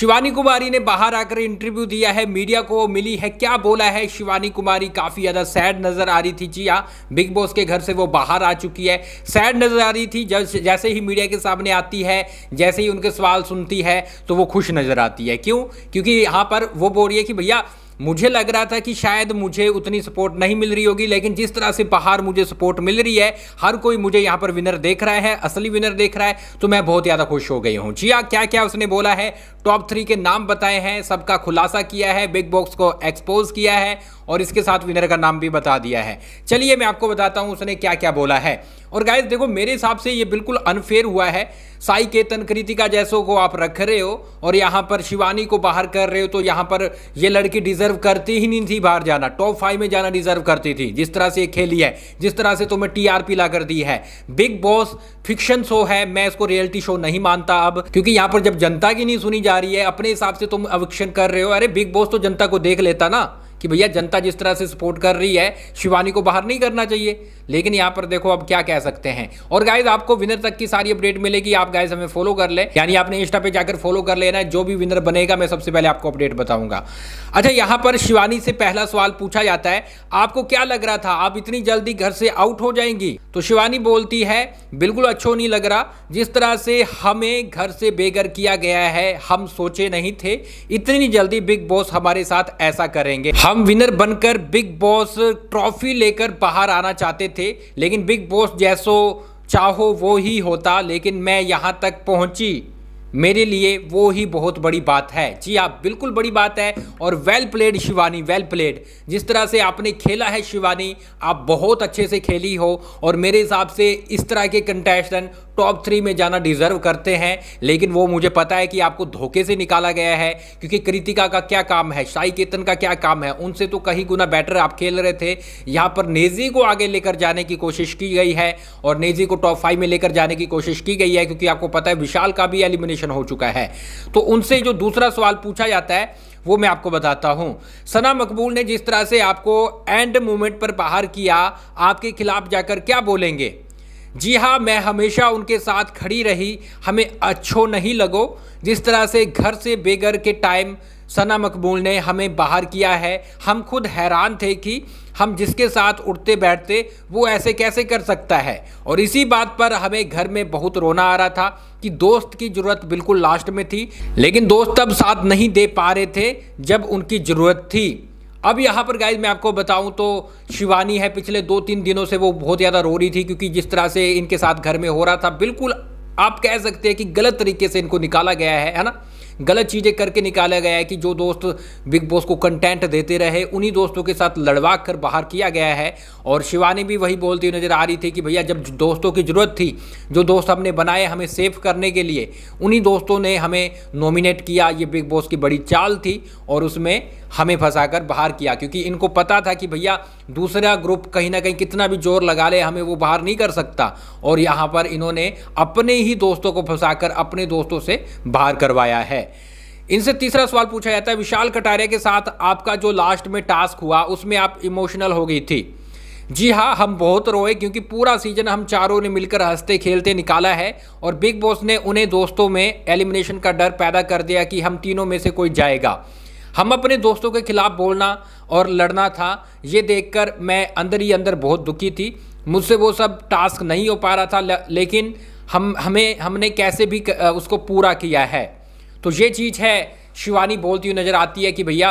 शिवानी कुमारी ने बाहर आकर इंटरव्यू दिया है मीडिया को मिली है क्या बोला है शिवानी कुमारी काफ़ी ज़्यादा सैड नज़र आ रही थी जी हाँ बिग बॉस के घर से वो बाहर आ चुकी है सैड नज़र आ रही थी जैसे ही मीडिया के सामने आती है जैसे ही उनके सवाल सुनती है तो वो खुश नज़र आती है क्यों क्योंकि यहाँ पर वो बोल रही है कि भैया मुझे लग रहा था कि शायद मुझे उतनी सपोर्ट नहीं मिल रही होगी लेकिन जिस तरह से बाहर मुझे सपोर्ट मिल रही है हर कोई मुझे यहाँ पर विनर देख रहा है असली विनर देख रहा है तो मैं बहुत ज़्यादा खुश हो गई हूँ जी हाँ क्या क्या उसने बोला है टॉप थ्री के नाम बताए हैं सबका खुलासा किया है बिग बॉक्स को एक्सपोज किया है और इसके साथ विनर का नाम भी बता दिया है चलिए मैं आपको बताता हूँ उसने क्या क्या बोला है और गाइज देखो मेरे हिसाब से ये बिल्कुल अनफेयर हुआ है साई केतन कृतिका जैसो को आप रख रहे हो और यहाँ पर शिवानी को बाहर कर रहे हो तो यहाँ पर ये लड़की डिजर्व करती ही नहीं थी बाहर जाना टॉप फाइव में जाना डिजर्व करती थी जिस तरह से ये खेली है जिस तरह से तुम्हें टीआरपी ला कर दी है बिग बॉस फिक्शन शो है मैं इसको रियलिटी शो नहीं मानता अब क्योंकि यहाँ पर जब जनता की नहीं सुनी जा रही है अपने हिसाब से तुम अविक्षण कर रहे हो अरे बिग बॉस तो जनता को देख लेता ना कि भैया जनता जिस तरह से सपोर्ट कर रही है शिवानी को बाहर नहीं करना चाहिए लेकिन यहाँ पर देखो अब क्या कह सकते हैं और गाइज आपको विनर तक की सारी अपडेट मिलेगी आप गाइज हमें फॉलो कर ले यानी आपने इंस्टा पे जाकर फॉलो कर लेना है जो भी विनर बनेगा मैं सबसे पहले आपको अपडेट बताऊंगा अच्छा यहाँ पर शिवानी से पहला सवाल पूछा जाता है आपको क्या लग रहा था आप इतनी जल्दी घर से आउट हो जाएंगी तो शिवानी बोलती है बिल्कुल अच्छो नहीं लग रहा जिस तरह से हमें घर से बेघर किया गया है हम सोचे नहीं थे इतनी जल्दी बिग बॉस हमारे साथ ऐसा करेंगे हम विनर बनकर बिग बॉस ट्रॉफी लेकर बाहर आना चाहते थे लेकिन बिग बॉस जैसो चाहो वो ही होता लेकिन मैं यहाँ तक पहुँची मेरे लिए वो ही बहुत बड़ी बात है जी आप हाँ, बिल्कुल बड़ी बात है और well played Shivani well played जिस तरह से आपने खेला है शिवानी आप बहुत अच्छे से खेली हो और मेरे हिसाब से इस तरह के कंटेस्टेंट टॉप थ्री में जाना डिजर्व करते हैं लेकिन वो मुझे पता है कि आपको धोखे से निकाला गया है क्योंकि कृतिका का क्या काम है शाही केतन का क्या काम है उनसे तो कहीं गुना बेटर आप खेल रहे थे यहाँ पर नेजी को आगे लेकर जाने की कोशिश की गई है और नेजी को टॉप फाइव में लेकर जाने की कोशिश की गई है क्योंकि आपको पता है विशाल का भी एलिमिनेशन हो चुका है तो उनसे जो दूसरा सवाल पूछा जाता है वो मैं आपको बताता हूं सना मकबूल ने जिस तरह से आपको एंड मोमेंट पर बाहर किया आपके खिलाफ जाकर क्या बोलेंगे जी हाँ मैं हमेशा उनके साथ खड़ी रही हमें अच्छो नहीं लगो जिस तरह से घर से बेघर के टाइम सना मकबूल ने हमें बाहर किया है हम खुद हैरान थे कि हम जिसके साथ उठते बैठते वो ऐसे कैसे कर सकता है और इसी बात पर हमें घर में बहुत रोना आ रहा था कि दोस्त की ज़रूरत बिल्कुल लास्ट में थी लेकिन दोस्त तब साथ नहीं दे पा रहे थे जब उनकी ज़रूरत थी अब यहाँ पर गाइज मैं आपको बताऊँ तो शिवानी है पिछले दो तीन दिनों से वो बहुत ज़्यादा रो रही थी क्योंकि जिस तरह से इनके साथ घर में हो रहा था बिल्कुल आप कह सकते हैं कि गलत तरीके से इनको निकाला गया है है ना गलत चीज़ें करके निकाला गया है कि जो दोस्त बिग बॉस को कंटेंट देते रहे उन्हीं दोस्तों के साथ लड़वा कर बाहर किया गया है और शिवानी भी वही बोलती हुई नज़र आ रही थी कि भैया जब दोस्तों की ज़रूरत थी जो दोस्त हमने बनाए हमें सेफ करने के लिए उन्हीं दोस्तों ने हमें नॉमिनेट किया ये बिग बॉस की बड़ी चाल थी और उसमें हमें फंसाकर बाहर किया क्योंकि इनको पता था कि भैया दूसरा ग्रुप कहीं ना कहीं कितना भी जोर लगा ले हमें वो बाहर नहीं कर सकता और यहाँ पर इन्होंने अपने ही दोस्तों को फंसाकर अपने दोस्तों से बाहर करवाया है इनसे तीसरा सवाल पूछा जाता है विशाल कटारिया के साथ आपका जो लास्ट में टास्क हुआ उसमें आप इमोशनल हो गई थी जी हाँ हम बहुत रोए क्योंकि पूरा सीजन हम चारों ने मिलकर हंसते खेलते निकाला है और बिग बॉस ने उन्हें दोस्तों में एलिमिनेशन का डर पैदा कर दिया कि हम तीनों में से कोई जाएगा हम अपने दोस्तों के खिलाफ बोलना और लड़ना था ये देखकर मैं अंदर ही अंदर बहुत दुखी थी मुझसे वो सब टास्क नहीं हो पा रहा था लेकिन हम हमें हमने कैसे भी उसको पूरा किया है तो ये चीज़ है शिवानी बोलती हुई नज़र आती है कि भैया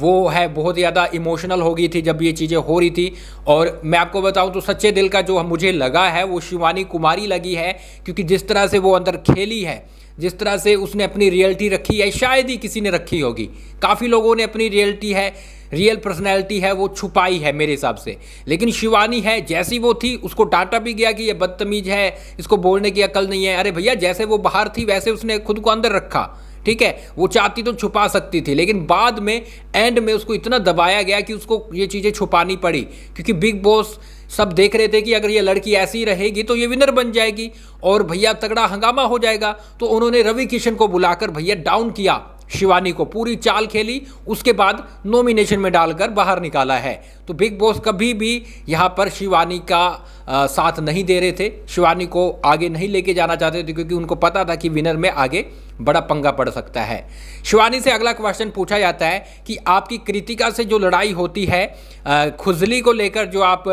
वो है बहुत ज़्यादा इमोशनल हो गई थी जब ये चीज़ें हो रही थी और मैं आपको बताऊं तो सच्चे दिल का जो मुझे लगा है वो शिवानी कुमारी लगी है क्योंकि जिस तरह से वो अंदर खेली है जिस तरह से उसने अपनी रियलिटी रखी है शायद ही किसी ने रखी होगी काफ़ी लोगों ने अपनी रियलिटी है रियल पर्सनैलिटी है वो छुपाई है मेरे हिसाब से लेकिन शिवानी है जैसी वो थी उसको डांटा भी गया कि ये बदतमीज है इसको बोलने की अकल नहीं है अरे भैया जैसे वो बाहर थी वैसे उसने खुद को अंदर रखा ठीक है वो चाहती तो छुपा सकती थी लेकिन बाद में एंड में उसको इतना दबाया गया कि उसको ये चीज़ें छुपानी पड़ी क्योंकि बिग बॉस सब देख रहे थे कि अगर ये लड़की ऐसी रहेगी तो ये विनर बन जाएगी और भैया तगड़ा हंगामा हो जाएगा तो उन्होंने रवि किशन को बुलाकर भैया डाउन किया शिवानी को पूरी चाल खेली उसके बाद नॉमिनेशन में डालकर बाहर निकाला है तो बिग बॉस कभी भी यहाँ पर शिवानी का आ, साथ नहीं दे रहे थे शिवानी को आगे नहीं लेके जाना चाहते थे क्योंकि उनको पता था कि विनर में आगे बड़ा पंगा पड़ सकता है शिवानी से अगला क्वेश्चन पूछा जाता है कि आपकी कृतिका से जो लड़ाई होती है खुजली को लेकर जो आप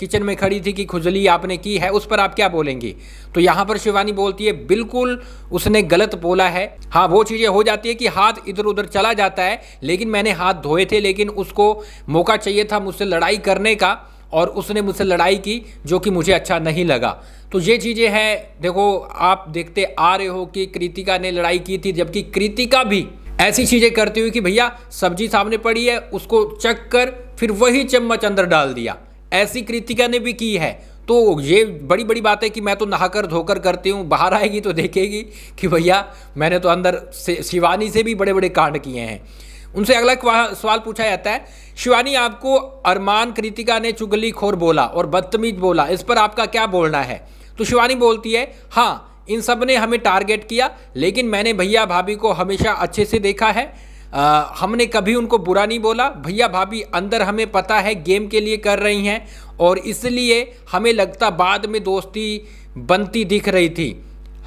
किचन में खड़ी थी कि खुजली आपने की है उस पर आप क्या बोलेंगी तो यहाँ पर शिवानी बोलती है बिल्कुल उसने गलत बोला है हाँ वो चीज़ें हो जाती है कि हाथ इधर उधर चला जाता है लेकिन मैंने हाथ धोए थे लेकिन उसको मौका चाहिए था मुझसे लड़ाई करने का और उसने मुझसे लड़ाई की जो कि मुझे अच्छा नहीं लगा तो ये चीज़ें हैं देखो आप देखते आ रहे हो कि कृतिका ने लड़ाई की थी जबकि कृतिका भी ऐसी चीज़ें करती हुई कि भैया सब्जी सामने पड़ी है उसको चक कर फिर वही चम्मच अंदर डाल दिया ऐसी कृतिका ने भी की है तो ये बड़ी बड़ी बात है कि मैं तो नहाकर धोकर करती हूँ बाहर आएगी तो देखेगी कि भैया मैंने तो अंदर से शिवानी से भी बड़े बड़े कांड किए हैं उनसे अगला सवाल पूछा जाता है शिवानी आपको अरमान कृतिका ने चुगली खोर बोला और बदतमीज बोला इस पर आपका क्या बोलना है तो शिवानी बोलती है हाँ इन सब ने हमें टारगेट किया लेकिन मैंने भैया भाभी को हमेशा अच्छे से देखा है आ, हमने कभी उनको बुरा नहीं बोला भैया भाभी अंदर हमें पता है गेम के लिए कर रही हैं और इसलिए हमें लगता बाद में दोस्ती बनती दिख रही थी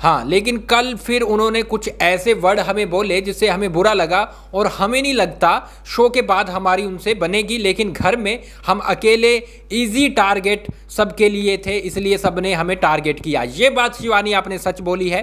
हाँ लेकिन कल फिर उन्होंने कुछ ऐसे वर्ड हमें बोले जिससे हमें बुरा लगा और हमें नहीं लगता शो के बाद हमारी उनसे बनेगी लेकिन घर में हम अकेले इजी टारगेट सबके लिए थे इसलिए सब ने हमें टारगेट किया ये बात शिवानी आपने सच बोली है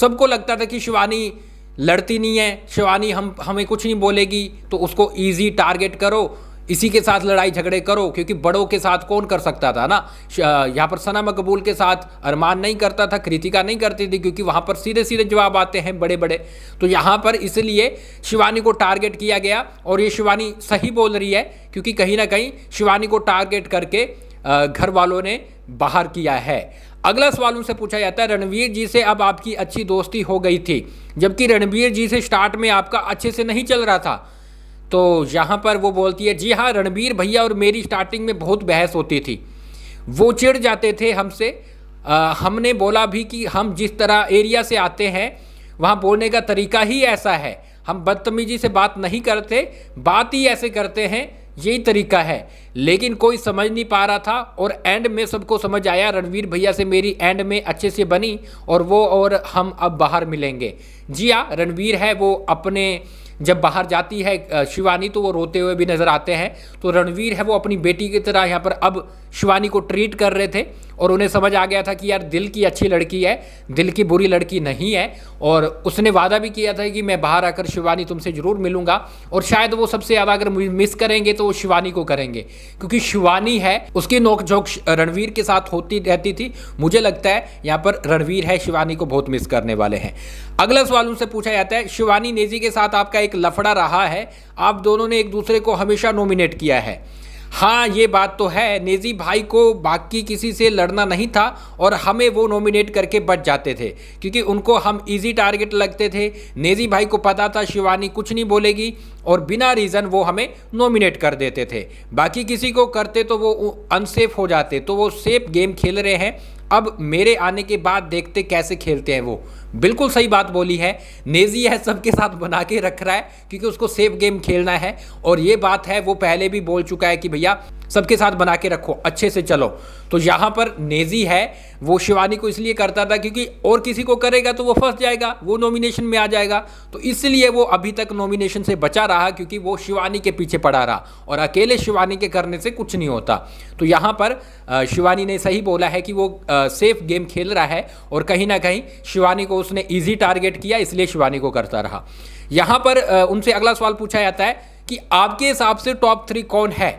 सबको लगता था कि शिवानी लड़ती नहीं है शिवानी हम हमें कुछ नहीं बोलेगी तो उसको ईजी टारगेट करो इसी के साथ लड़ाई झगड़े करो क्योंकि बड़ों के साथ कौन कर सकता था ना यहाँ पर सना मकबूल के साथ अरमान नहीं करता था कृतिका नहीं करती थी क्योंकि वहाँ पर सीधे सीधे जवाब आते हैं बड़े बड़े तो यहाँ पर इसलिए शिवानी को टारगेट किया गया और ये शिवानी सही बोल रही है क्योंकि कहीं ना कहीं शिवानी को टारगेट करके घर वालों ने बाहर किया है अगला सवाल उनसे पूछा जाता है रणवीर जी से अब आपकी अच्छी दोस्ती हो गई थी जबकि रणवीर जी से स्टार्ट में आपका अच्छे से नहीं चल रहा था तो यहाँ पर वो बोलती है जी हाँ रणबीर भैया और मेरी स्टार्टिंग में बहुत बहस होती थी वो चिढ़ जाते थे हमसे हमने बोला भी कि हम जिस तरह एरिया से आते हैं वहाँ बोलने का तरीका ही ऐसा है हम बदतमीजी से बात नहीं करते बात ही ऐसे करते हैं यही तरीका है लेकिन कोई समझ नहीं पा रहा था और एंड में सबको समझ आया रणवीर भैया से मेरी एंड में अच्छे से बनी और वो और हम अब बाहर मिलेंगे जी हाँ रणवीर है वो अपने जब बाहर जाती है शिवानी तो वो रोते हुए भी नज़र आते हैं तो रणवीर है वो अपनी बेटी की तरह यहाँ पर अब शिवानी को ट्रीट कर रहे थे और उन्हें समझ आ गया था कि यार दिल की अच्छी लड़की है दिल की बुरी लड़की नहीं है और उसने वादा भी किया था कि मैं बाहर आकर शिवानी तुमसे ज़रूर मिलूंगा और शायद वो सबसे ज़्यादा अगर मिस करेंगे तो वो शिवानी को करेंगे क्योंकि शिवानी है उसकी नोकझोंक रणवीर के साथ होती रहती थी मुझे लगता है यहाँ पर रणवीर है शिवानी को बहुत मिस करने वाले हैं अगला सवाल उनसे पूछा जाता है शिवानी नेजी के साथ आपका एक लफड़ा रहा है आप दोनों ने एक दूसरे को हमेशा नॉमिनेट किया है हाँ ये बात तो है नेजी भाई को बाकी किसी से लड़ना नहीं था और हमें वो नॉमिनेट करके बच जाते थे क्योंकि उनको हम इजी टारगेट लगते थे नेजी भाई को पता था शिवानी कुछ नहीं बोलेगी और बिना रीज़न वो हमें नॉमिनेट कर देते थे बाकी किसी को करते तो वो अनसेफ हो जाते तो वो सेफ गेम खेल रहे हैं अब मेरे आने के बाद देखते कैसे खेलते हैं वो बिल्कुल सही बात बोली है नेजी यह सबके साथ बना के रख रहा है क्योंकि उसको सेफ गेम खेलना है और ये बात है वो पहले भी बोल चुका है कि भैया सबके साथ बना के रखो अच्छे से चलो तो यहाँ पर नेजी है वो शिवानी को इसलिए करता था क्योंकि और किसी को करेगा तो वो फंस जाएगा वो नॉमिनेशन में आ जाएगा तो इसलिए वो अभी तक नॉमिनेशन से बचा रहा क्योंकि वो शिवानी के पीछे पड़ा रहा और अकेले शिवानी के करने से कुछ नहीं होता तो यहाँ पर शिवानी ने सही बोला है कि वो सेफ गेम खेल रहा है और कहीं ना कहीं शिवानी को उसने इजी टारगेट किया इसलिए शिवानी को करता रहा यहां पर उनसे अगला सवाल पूछा जाता है कि आपके हिसाब से टॉप थ्री कौन है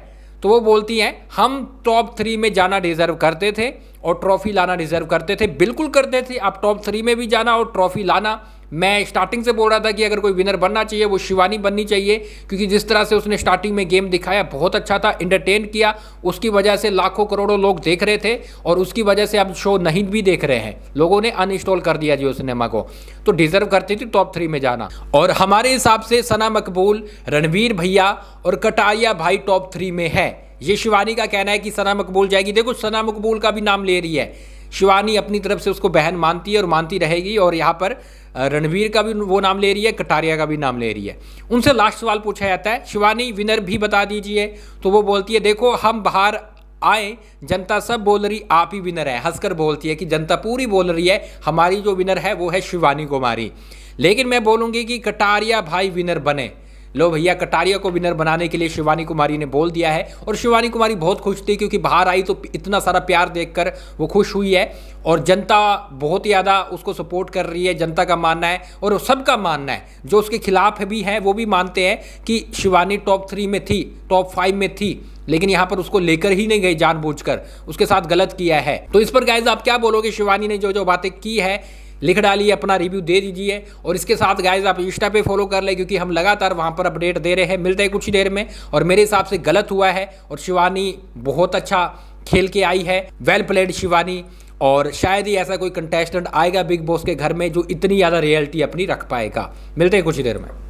तो वो बोलती हैं हम टॉप थ्री में जाना डिजर्व करते थे और ट्रॉफी लाना डिजर्व करते थे बिल्कुल करते थे आप टॉप थ्री में भी जाना और ट्रॉफी लाना मैं स्टार्टिंग से बोल रहा था कि अगर कोई विनर बनना चाहिए वो शिवानी बननी चाहिए क्योंकि जिस तरह से उसने स्टार्टिंग में गेम दिखाया बहुत अच्छा था इंटरटेन किया उसकी वजह से लाखों करोड़ों लोग देख रहे थे और उसकी वजह से अब शो नहीं भी देख रहे हैं लोगों ने अनइंस्टॉल कर दिया जियो सिनेमा को तो डिजर्व करती थी टॉप थ्री में जाना और हमारे हिसाब से सना मकबूल रणवीर भैया और कटारिया भाई टॉप थ्री में है ये शिवानी का कहना है कि सना मकबूल जाएगी देखो सना मकबूल का भी नाम ले रही है शिवानी अपनी तरफ से उसको बहन मानती है और मानती रहेगी और यहाँ पर रणवीर का भी वो नाम ले रही है कटारिया का भी नाम ले रही है उनसे लास्ट सवाल पूछा जाता है शिवानी विनर भी बता दीजिए तो वो बोलती है देखो हम बाहर आए जनता सब बोल रही आप ही विनर है हंसकर बोलती है कि जनता पूरी बोल रही है हमारी जो विनर है वो है शिवानी कुमारी लेकिन मैं बोलूँगी कि कटारिया भाई विनर बने लो भैया कटारिया को विनर बनाने के लिए शिवानी कुमारी ने बोल दिया है और शिवानी कुमारी बहुत खुश थी क्योंकि बाहर आई तो इतना सारा प्यार देखकर वो खुश हुई है और जनता बहुत ज़्यादा उसको सपोर्ट कर रही है जनता का मानना है और सबका मानना है जो उसके खिलाफ भी हैं वो भी मानते हैं कि शिवानी टॉप थ्री में थी टॉप फाइव में थी लेकिन यहाँ पर उसको लेकर ही नहीं गए जानबूझकर उसके साथ गलत किया है तो इस पर गाइज आप क्या बोलोगे शिवानी ने जो जो बातें की है लिख डालिए अपना रिव्यू दे दीजिए और इसके साथ गाइज आप इंस्टा पे फॉलो कर ले क्योंकि हम लगातार वहाँ पर अपडेट दे रहे हैं मिलते हैं कुछ ही देर में और मेरे हिसाब से गलत हुआ है और शिवानी बहुत अच्छा खेल के आई है वेल प्लेड शिवानी और शायद ही ऐसा कोई कंटेस्टेंट आएगा बिग बॉस के घर में जो इतनी ज़्यादा रियलिटी अपनी रख पाएगा मिलते हैं कुछ ही देर में